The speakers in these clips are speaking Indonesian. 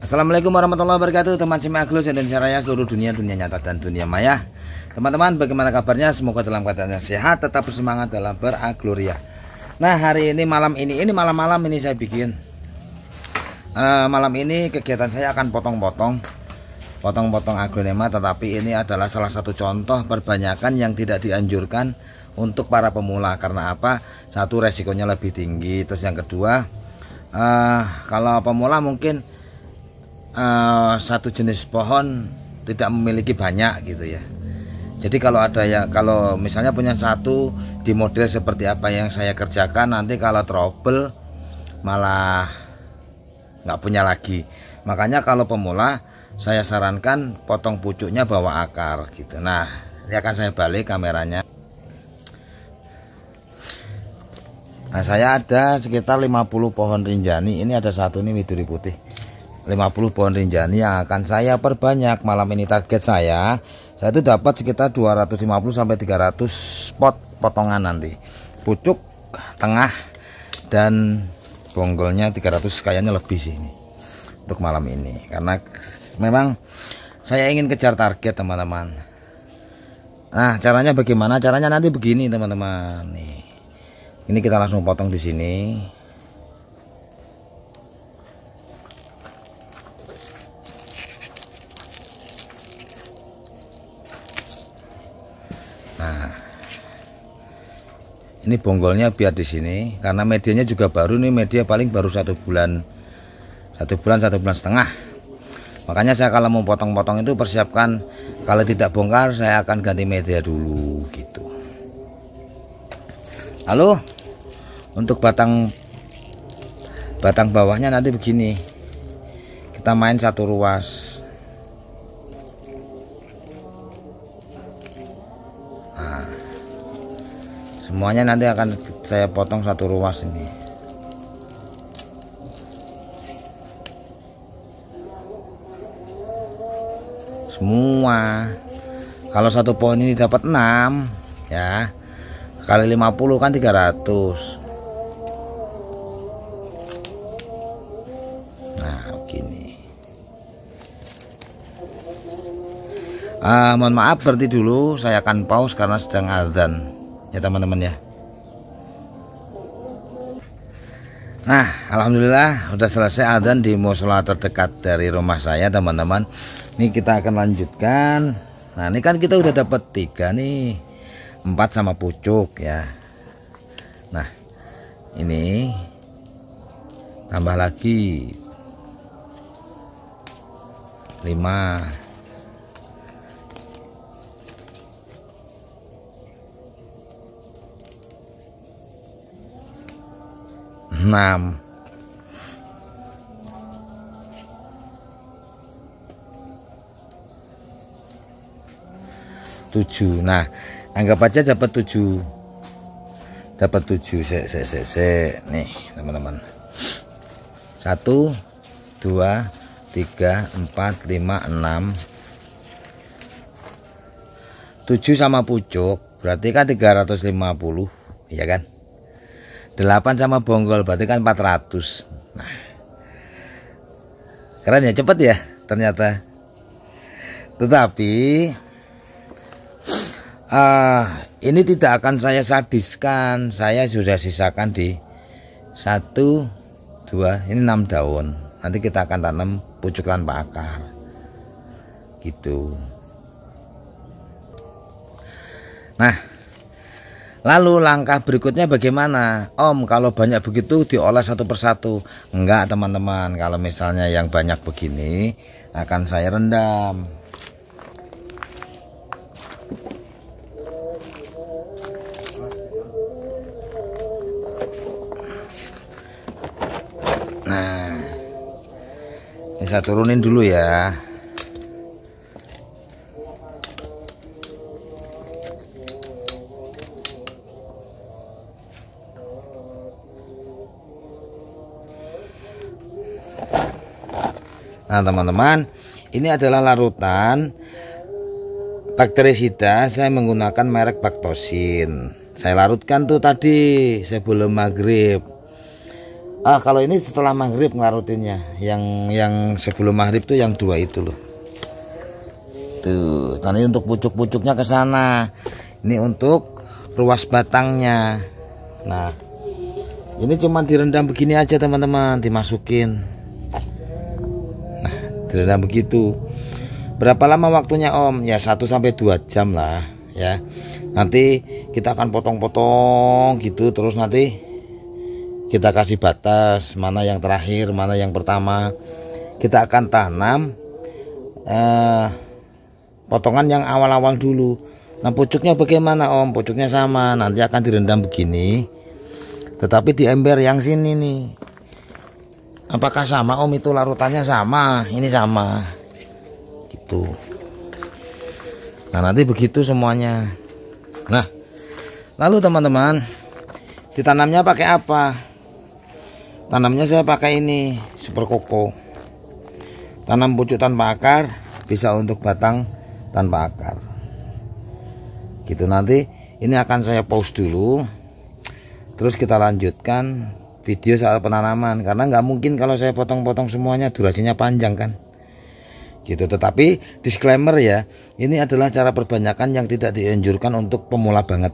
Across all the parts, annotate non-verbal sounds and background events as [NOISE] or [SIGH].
Assalamualaikum warahmatullahi wabarakatuh teman Simaklus dan Raya seluruh dunia dunia nyata dan dunia maya teman-teman bagaimana kabarnya semoga dalam keadaan yang sehat tetap bersemangat dalam beragloria nah hari ini malam ini ini malam-malam ini saya bikin uh, malam ini kegiatan saya akan potong-potong potong-potong aglonema tetapi ini adalah salah satu contoh perbanyakan yang tidak dianjurkan untuk para pemula karena apa satu resikonya lebih tinggi terus yang kedua uh, kalau pemula mungkin uh, satu jenis pohon tidak memiliki banyak gitu ya. Jadi kalau ada ya kalau misalnya punya satu di model seperti apa yang saya kerjakan nanti kalau trouble malah nggak punya lagi. Makanya kalau pemula saya sarankan potong pucuknya bawa akar gitu. Nah, ini akan saya balik kameranya. Nah, saya ada sekitar 50 pohon rinjani. Ini ada satu ini widuri putih. 50 pohon rinjani yang akan saya perbanyak malam ini target saya saya itu dapat sekitar 250 sampai 300 pot potongan nanti pucuk tengah dan bonggolnya 300 kayaknya lebih sih ini untuk malam ini karena memang saya ingin kejar target teman-teman nah caranya bagaimana caranya nanti begini teman-teman nih ini kita langsung potong di sini ini bonggolnya biar di sini karena medianya juga baru nih media paling baru satu bulan satu bulan satu bulan setengah makanya saya kalau mau potong-potong itu persiapkan kalau tidak bongkar saya akan ganti media dulu gitu lalu untuk batang batang bawahnya nanti begini kita main satu ruas semuanya nanti akan saya potong satu ruas ini semua kalau satu pohon ini dapat 6 ya kali 50 kan 300 nah begini uh, mohon maaf berarti dulu saya akan pause karena sedang azan ya teman-teman ya Nah, alhamdulillah udah selesai adzan di musola terdekat dari rumah saya, teman-teman. Ini kita akan lanjutkan. Nah, ini kan kita udah dapat tiga nih, empat sama pucuk ya. Nah, ini tambah lagi lima. 6 7 nah anggap aja dapat 7 dapat 7 se se se se nih teman-teman 1 2 3 4 5 6 7 sama pucuk berarti kan 350 ya kan 8 sama bonggol berarti kan 400 nah keren ya cepet ya ternyata tetapi uh, ini tidak akan saya sadiskan saya sudah sisakan di satu dua ini enam daun nanti kita akan tanam pucuk tanpa akar gitu nah Lalu langkah berikutnya bagaimana? Om, kalau banyak begitu diolah satu persatu. Enggak, teman-teman. Kalau misalnya yang banyak begini akan saya rendam. Nah. Ini saya turunin dulu ya. Nah teman-teman ini adalah larutan bakterisida saya menggunakan merek Baktosin saya larutkan tuh tadi sebelum maghrib ah kalau ini setelah maghrib ngelarutinnya yang yang sebelum maghrib tuh yang dua itu loh tuh nanti untuk pucuk-pucuknya ke sana ini untuk ruas batangnya nah ini cuma direndam begini aja teman-teman dimasukin sederhana begitu berapa lama waktunya om ya 1 sampai 2 jam lah ya nanti kita akan potong-potong gitu terus nanti kita kasih batas mana yang terakhir mana yang pertama kita akan tanam eh, potongan yang awal-awal dulu nah pucuknya bagaimana om pucuknya sama nanti akan direndam begini tetapi di ember yang sini nih apakah sama om itu larutannya sama ini sama gitu nah nanti begitu semuanya nah lalu teman-teman ditanamnya pakai apa tanamnya saya pakai ini super koko tanam pucuk tanpa akar bisa untuk batang tanpa akar gitu nanti ini akan saya pause dulu terus kita lanjutkan video soal penanaman karena nggak mungkin kalau saya potong-potong semuanya durasinya panjang kan gitu tetapi disclaimer ya ini adalah cara perbanyakan yang tidak dianjurkan untuk pemula banget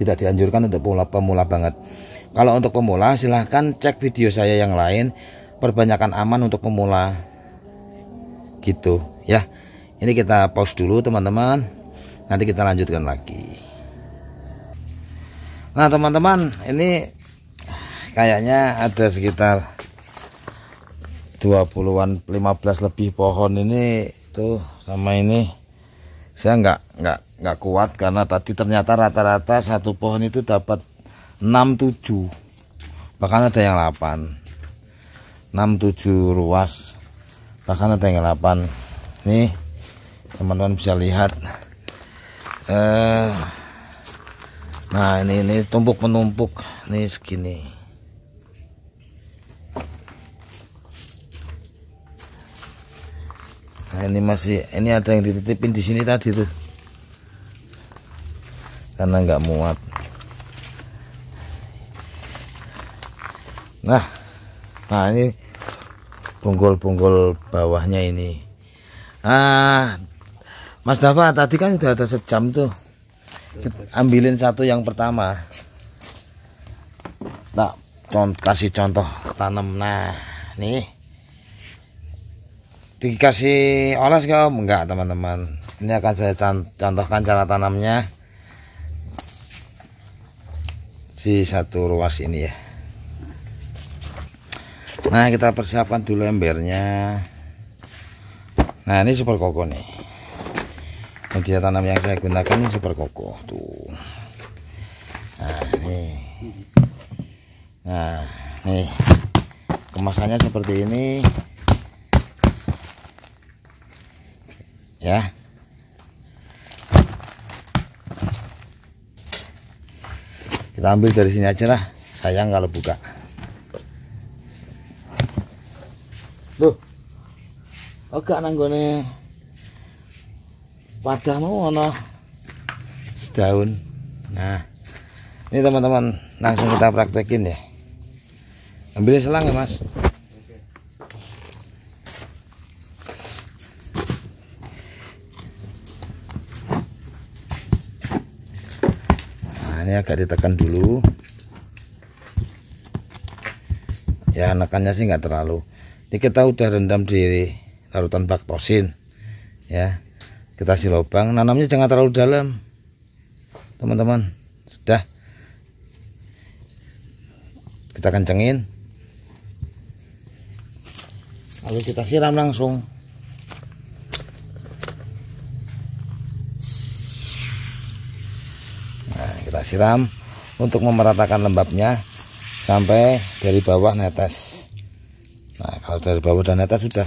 tidak dianjurkan untuk pemula pemula banget kalau untuk pemula silahkan cek video saya yang lain perbanyakan aman untuk pemula gitu ya ini kita pause dulu teman-teman nanti kita lanjutkan lagi nah teman-teman ini kayaknya ada sekitar 20-an 15 lebih pohon ini tuh sama ini saya nggak nggak nggak kuat karena tadi ternyata rata-rata satu pohon itu dapat 67 bahkan ada yang 8 67 ruas bahkan ada yang 8 nih teman-teman bisa lihat eh nah ini ini tumpuk menumpuk nih segini ini masih ini ada yang dititipin di sini tadi tuh karena nggak muat nah nah ini bonggol-bonggol bawahnya ini ah Mas Dafa tadi kan sudah ada sejam tuh ambilin satu yang pertama tak nah, kasih contoh tanam nah nih dikasih oles kok enggak teman-teman ini akan saya contohkan cara tanamnya si satu ruas ini ya nah kita persiapkan dulu embernya nah ini super koko nih media tanam yang saya gunakan ini super koko tuh nah ini nah ini. kemasannya seperti ini ya kita ambil dari sini aja lah sayang kalau buka tuh oke nanggone wadah mau ono sedaun nah ini teman-teman langsung kita praktekin ya ambil selang ya mas Nah, ini agak ditekan dulu ya nekannya sih nggak terlalu ini kita udah rendam di larutan baktosin ya kita si lubang nanamnya jangan terlalu dalam teman-teman sudah kita kencengin lalu kita siram langsung kita siram untuk memeratakan lembabnya sampai dari bawah netes nah kalau dari bawah dan netes sudah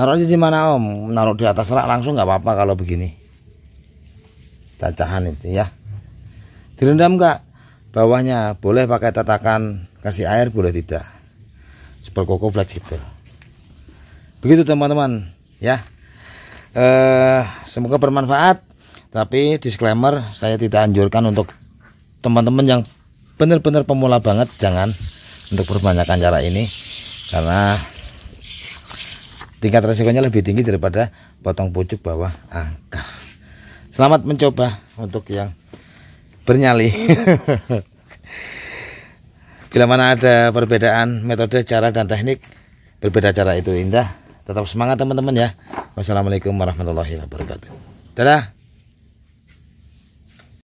aja di mana om naruh di atas rak langsung nggak apa-apa kalau begini cacahan itu ya direndam nggak bawahnya boleh pakai tatakan kasih air boleh tidak super koko fleksibel begitu teman-teman ya eh, semoga bermanfaat tapi disclaimer, saya tidak anjurkan untuk teman-teman yang benar-benar pemula banget jangan untuk perbanyakan cara ini karena tingkat resikonya lebih tinggi daripada potong pucuk bawah angka. Selamat mencoba untuk yang bernyali. [LAUGHS] Bila mana ada perbedaan metode, cara dan teknik, berbeda cara itu indah. Tetap semangat teman-teman ya. Wassalamualaikum warahmatullahi wabarakatuh. Dadah.